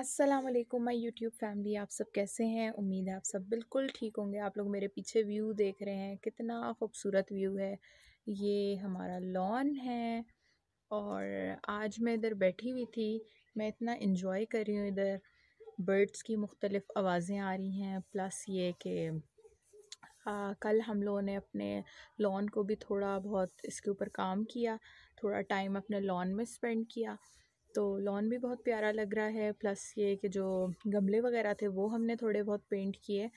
अस्सलाम वालेकुम my YouTube family आप सब कैसे हैं उम्मीद है आप सब बिल्कुल ठीक होंगे आप लोग मेरे पीछे व्यू देख रहे हैं कितना खूबसूरत व्यू है ये हमारा लॉन है और आज मैं इधर बैठी हुई थी मैं इतना इन्जॉय कर रही हूँ इधर बर्ड्स की मुख्तलिफ़ आवाज़ें आ रही हैं प्लस ये कि आ, कल हम लोगों ने अपने लॉन को भी थोड़ा बहुत इसके ऊपर काम किया थोड़ा टाइम अपने लॉन में स्पेंड किया तो लॉन भी बहुत प्यारा लग रहा है प्लस ये कि जो गमले वगैरह थे वो हमने थोड़े बहुत पेंट किए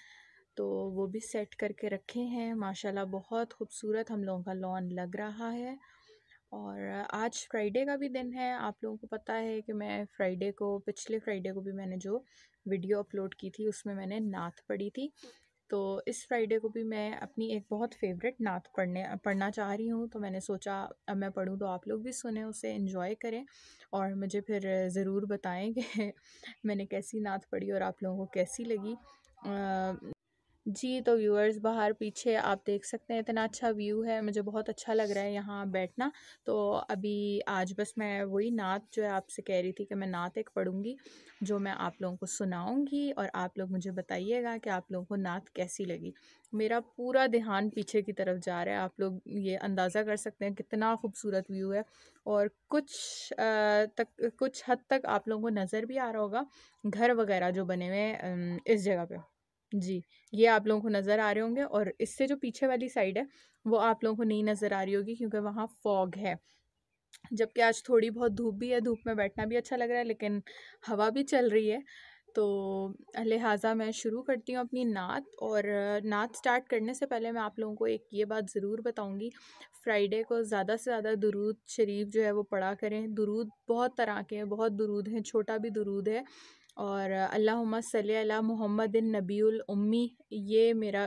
तो वो भी सेट करके रखे हैं माशाल्लाह बहुत खूबसूरत हम लोगों का लॉन लग रहा है और आज फ्राइडे का भी दिन है आप लोगों को पता है कि मैं फ्राइडे को पिछले फ्राइडे को भी मैंने जो वीडियो अपलोड की थी उसमें मैंने नात पढ़ी थी तो इस फ्राइडे को भी मैं अपनी एक बहुत फेवरेट नात पढ़ने पढ़ना चाह रही हूँ तो मैंने सोचा अब मैं पढ़ूँ तो आप लोग भी सुने उसे इन्जॉय करें और मुझे फिर ज़रूर बताएं कि मैंने कैसी नात पढ़ी और आप लोगों को कैसी लगी जी तो व्यूअर्स बाहर पीछे आप देख सकते हैं इतना अच्छा व्यू है मुझे बहुत अच्छा लग रहा है यहाँ बैठना तो अभी आज बस मैं वही नात जो है आपसे कह रही थी कि मैं नात एक पढ़ूंगी जो मैं आप लोगों को सुनाऊँगी और आप लोग मुझे बताइएगा कि आप लोगों को नात कैसी लगी मेरा पूरा ध्यान पीछे की तरफ जा रहा है आप लोग ये अंदाज़ा कर सकते हैं कितना खूबसूरत व्यू है और कुछ तक कुछ हद तक आप लोगों को नज़र भी आ रहा होगा घर वगैरह जो बने हुए हैं इस जगह पर जी, ये आप लोगों को नज़र आ रहे होंगे और इससे जो पीछे वाली साइड है वो आप लोगों को नहीं नज़र आ रही होगी क्योंकि वहाँ फॉग है जबकि आज थोड़ी बहुत धूप भी है धूप में बैठना भी अच्छा लग रहा है लेकिन हवा भी चल रही है तो लिहाजा मैं शुरू करती हूँ अपनी नात और नात स्टार्ट करने से पहले मैं आप लोगों को एक ये बात ज़रूर बताऊँगी फ्राइडे को ज़्यादा से ज़्यादा दुरूद शरीफ जो है वो पढ़ा करें दुरूद बहुत तरह के हैं बहुत दुरूद हैं छोटा भी दुरूद है और अल्लाहुम्मा सल्ली अला मोहम्मद नबील उम्मी ये मेरा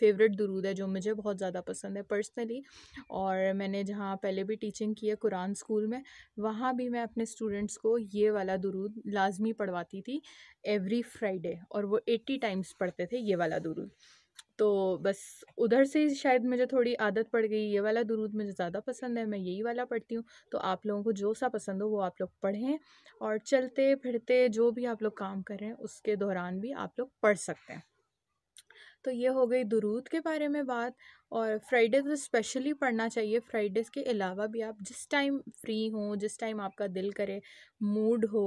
फेवरेट दुरूद है जो मुझे बहुत ज़्यादा पसंद है पर्सनली और मैंने जहाँ पहले भी टीचिंग की है कुरान स्कूल में वहाँ भी मैं अपने स्टूडेंट्स को ये वाला दुरूद लाजमी पढ़वाती थी एवरी फ्राइडे और वो एट्टी टाइम्स पढ़ते थे ये वाला दुरूद तो बस उधर से ही शायद मुझे थोड़ी आदत पड़ गई ये वाला दुरूद मुझे ज़्यादा पसंद है मैं यही वाला पढ़ती हूँ तो आप लोगों को जो सा पसंद हो वो आप लोग पढ़ें और चलते फिरते जो भी आप लोग काम करें उसके दौरान भी आप लोग पढ़ सकते हैं तो ये हो गई दुरूद के बारे में बात और फ्राइडे तो स्पेशली पढ़ना चाहिए फ्राइडेज़ के अलावा भी आप जिस टाइम फ्री हों जिस टाइम आपका दिल करे मूड हो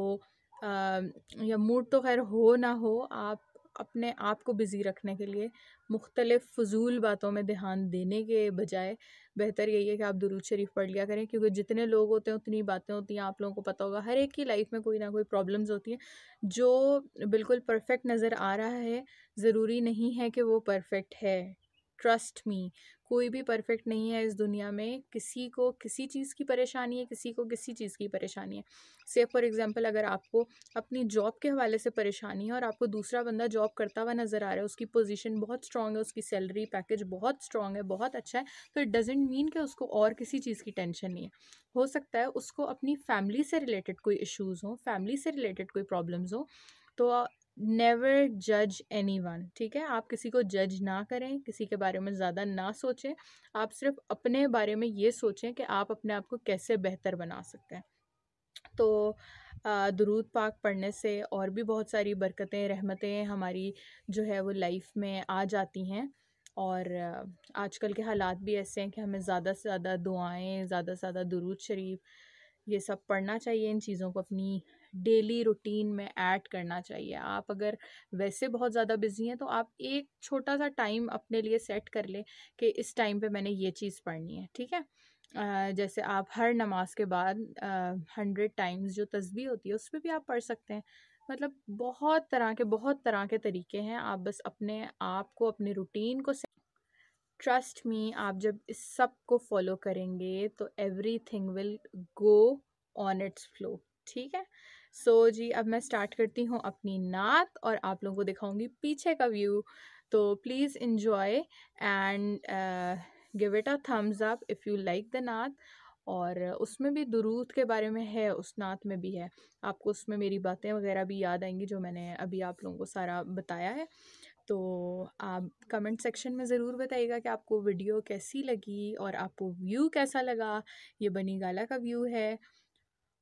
आ, या मूड तो खैर हो ना हो आप अपने आप को बिज़ी रखने के लिए मुख्तलिफ़ फजूल बातों में ध्यान देने के बजाय बेहतर यही है कि आप दुरूद शरीफ पढ़ लिया करें क्योंकि जितने लोग होते हैं उतनी बातें होती हैं आप लोगों को पता होगा हर एक की लाइफ में कोई ना कोई प्रॉब्लम्स होती हैं जो बिल्कुल परफेक्ट नज़र आ रहा है ज़रूरी नहीं है कि वो परफेक्ट है ट्रस्ट मी कोई भी परफेक्ट नहीं है इस दुनिया में किसी को किसी चीज़ की परेशानी है किसी को किसी चीज़ की परेशानी है से फॉर एग्ज़ाम्पल अगर आपको अपनी जॉब के हवाले से परेशानी है और आपको दूसरा बंदा जॉब करता हुआ नज़र आ रहा है उसकी पोजीशन बहुत स्ट्रांग है उसकी सैलरी पैकेज बहुत स्ट्रांग है बहुत अच्छा है तो इट डजेंट मीन कि उसको और किसी चीज़ की टेंशन नहीं है हो सकता है उसको अपनी फैमिली से रिलेटेड कोई इशूज़ हों फैमिली से रिलेटेड कोई प्रॉब्लम्स हों तो नेवर जज एनी वन ठीक है आप किसी को जज ना करें किसी के बारे में ज़्यादा ना सोचें आप सिर्फ अपने बारे में ये सोचें कि आप अपने आप को कैसे बेहतर बना सकते हैं तो दरूद पाक पढ़ने से और भी बहुत सारी बरकतें रहमतें हमारी जो है वो लाइफ में आ जाती हैं और आजकल के हालात भी ऐसे हैं कि हमें ज़्यादा से ज़्यादा दुआएं ज़्यादा से ज़्यादा दरूद शरीफ ये सब पढ़ना चाहिए इन चीज़ों को अपनी डेली रूटीन में ऐड करना चाहिए आप अगर वैसे बहुत ज़्यादा बिजी हैं तो आप एक छोटा सा टाइम अपने लिए सेट कर लें कि इस टाइम पे मैंने ये चीज़ पढ़नी है ठीक है जैसे आप हर नमाज के बाद हंड्रेड टाइम्स जो तस्वीर होती है उस पर भी आप पढ़ सकते हैं मतलब बहुत तरह के बहुत तरह के तरीके हैं आप बस अपने आप को अपने रूटीन को ट्रस्ट मी आप जब इस सब को फॉलो करेंगे तो everything will go on its flow ठीक है सो so, जी अब मैं स्टार्ट करती हूँ अपनी नात और आप लोगों को दिखाऊंगी पीछे का व्यू तो please enjoy and give it a thumbs up if you like the नात और उसमें भी दुरूद के बारे में है उस नात में भी है आपको उसमें मेरी बातें वगैरह भी याद आएंगी जो मैंने अभी आप लोगों को सारा बताया है तो आप कमेंट सेक्शन में ज़रूर बताइएगा कि आपको वीडियो कैसी लगी और आपको व्यू कैसा लगा ये बनी गाला का व्यू है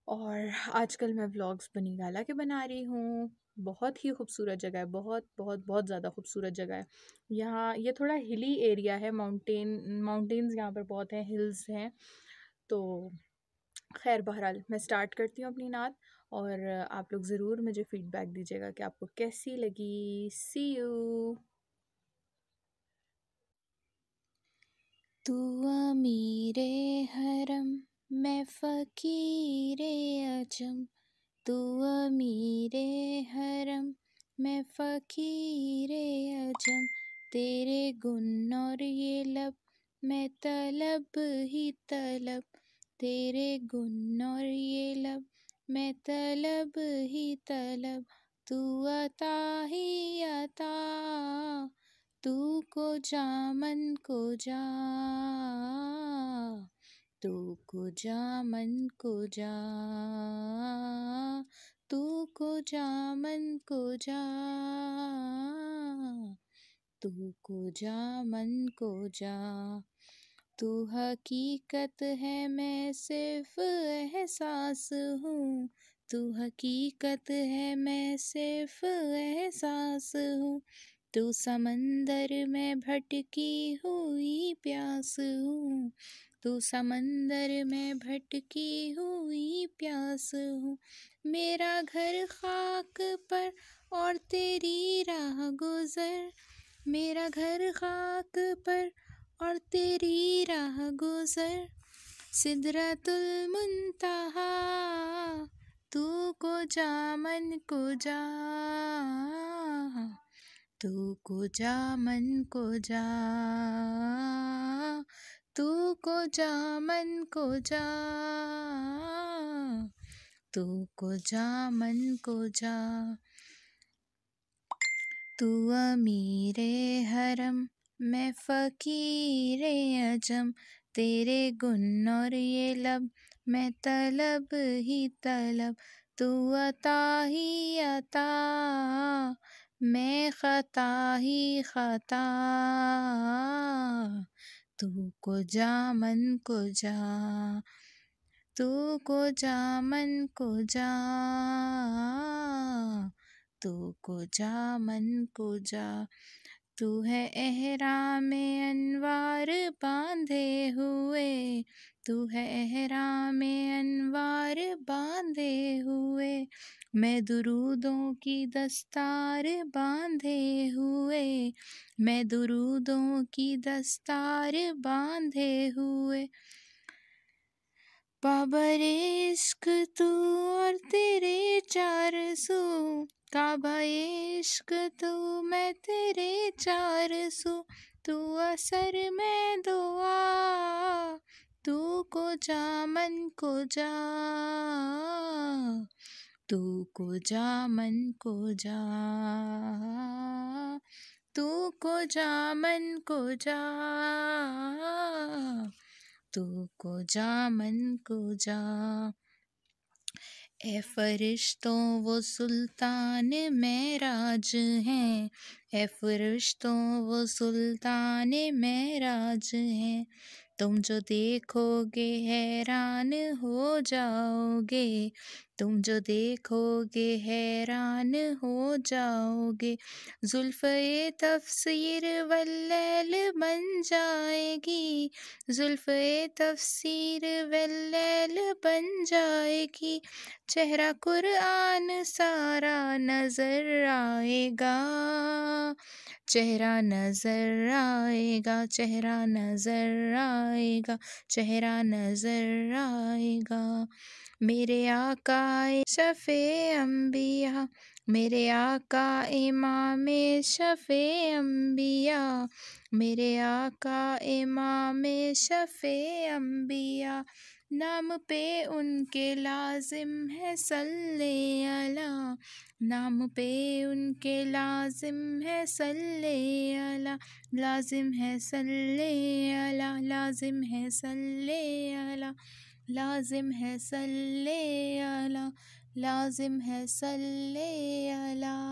और आजकल मैं व्लॉग्स बनी गाला के बना रही हूँ बहुत ही खूबसूरत जगह है बहुत बहुत बहुत ज़्यादा खूबसूरत जगह है यहाँ ये थोड़ा हिली एरिया है माउंटेन माउंटेन्स यहाँ पर बहुत हैं हिल्स हैं तो खैर बहरहाल मैं स्टार्ट करती हूँ अपनी नात और आप लोग ज़रूर मुझे फ़ीडबैक दीजिएगा कि आपको कैसी लगी सी यू तू मेरे हरम मैं फ़कीर अजम तू अमीर हरम मैं फ़कीर अजम तेरे गुन और ये लब मैं तलब ही तलब तेरे गुन और ये लब मैं तलब ही तलब तू अता ही अता तू को जा मन को जा तू को जा मन को जा तू को जा मन को जा तू को जा मन को जा तू हकीकत है मैं सिर्फ एहसास हूँ तू हकीकत है मैं सिर्फ एहसास हूँ तू समंदर में भटकी हुई प्यास हूँ तू समंदर में भटकी हुई प्यास हूँ मेरा घर खाक पर और तेरी राह गुजर मेरा घर खाक पर और तेरी राह गुजर सिदरतुल मुंतहा तू को जामन को जा तू को जामन को जा तू को जा मन को जा तू को जा मन को जा तू अमीरे हरम मैं फ़कीरे अजम तेरे गुन और ये लब मैं तलब ही तलब तू अता ही अता मैं खता ही खता तू को जा मन को जा तू को जा मन को जा तू को जा मन को जा तू है एहरा में अनवार बांधे हुए तू है एहराम अनवार बांधे हुए मैं दुरूदों की दस्तार बांधे हुए मैं दुरूदों की दस्तार बांधे हुए बाबर इश्क तू और तेरे चार सू काबा इश्क तू मैं तेरे चार सू तू असर में दुआ तू को जा मन को जा तू को जा मन को जा तू को जा मन को जा तू को जा मन को जा ए फरिश्तों वो सुल्तान मेराज हैं ए फरिश्तों वो सुल्तान मेराज हैं तुम जो देखोगे हैरान हो जाओगे तुम जो देखोगे हैरान हो जाओगे जुल्फ़ तफसीर वल्लैल बन जाएगी जुल्फ़ तफसीर वल्लैल बन जाएगी चेहरा कुरान सारा नज़र आएगा चेहरा नज़र आएगा चेहरा नज़र आएगा आएगा चेहरा नजर आएगा मेरे आकाए शफे अम्बिया मेरे आका इमाम शफे अम्बिया मेरे आका इमाम शफे अम्बिया नाम पे उनके लाजिम है सल्ले अला नाम पे उनके लाजिम है सल्ले अला लाजिम है सल्ले अला लाजिम है सल्ले अला लाजिम है सल्ले अला लाजिम है सल्ले अला